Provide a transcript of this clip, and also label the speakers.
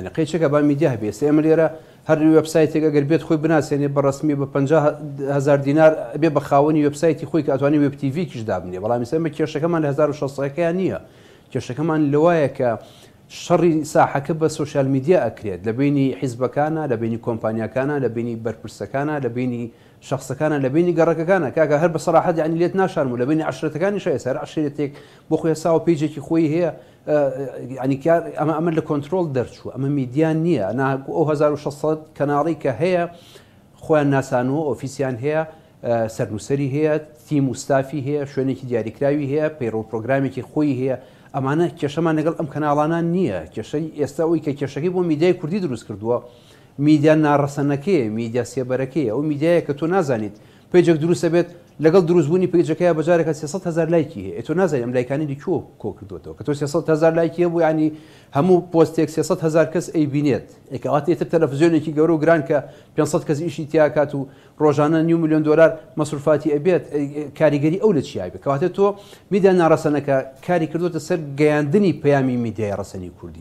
Speaker 1: قیچەکە با میدیا هەبێ ئێمە لێرە هەر وبسایتێک ئەگەر بێت خۆی بناسیێنێ بە ڕسمی بە 500هزار دینار بێ بە خاوەنی وبسایتی خۆی کە ئەتوانانی وبتیڤکیش دابنێ بەڵامی ئەمە کێشەکەمان لە 1600 ەکەیان نییە کێشەکەمان لەوایە کە شەڕی ساحەکە بە سوۆشال میدیە ئەکرێت لە بینی حیزبەکانە لە بینی کۆمپانیەکانە لە بینی بەرپرسەکانە لە بینی شخصەکانە لە بینی گەڕەکەەکانە کاکە هەر بە سەراحەت عنی لێت ناشارم و لە بینی عشرەتەکانی شەسەر عشرێتێک بۆ خۆی ساوە پیجێکی خۆی هەیە ینیکار ئەمە ئەمە لە کۆنتترۆل دەرچوو ئەمە میدیان نییە ئەو 1600 کەناڕی کە هەیە خۆیان ناسانوە ئۆفیسیان هەیە سەرنووسری هەیە تیم وستافی هەیە شوێنێکی دیاریکراوی هەیە پەیڕۆ پرۆگرامێکی خۆی هەیە ئەمانە کێشەمان لەگەڵ ئەم کەناڵانان نییە کێشەی ئێستا ئەوی کە کێشەکەی بۆ میدای کوردی دروست کردووە میدیا ناڕەسەنەکەی میدیا سێبەرەکەی ئەو میدیایە کە تۆ نازانیت پیجێک دروستە بێت لەگەڵ دروستبوونی پیجەکەی بەجارێکە 300 هزار لایکی هەیە تۆ نازای ئەم لایکانی کۆ کۆ کردوەوە کە تۆ 300 هزار لایکیە بوو ینی هەموو پۆستێک 300 هزار کەس ئەی بینێت ئەکەاتێتتر تەلەفزیۆنێکی گەورە و گران کە 500 کەس ئیشی تیاکات و ڕۆژانە نی میلیۆن دلار مەسرفاتی ئەبێت کاریگەری ئەو لە چیابێت کەواتێت تۆ میدیا ناڕەسەنەکە کاری کردوتە سەر گەیاندنی پەیامی میدیای ڕسەنی کوردی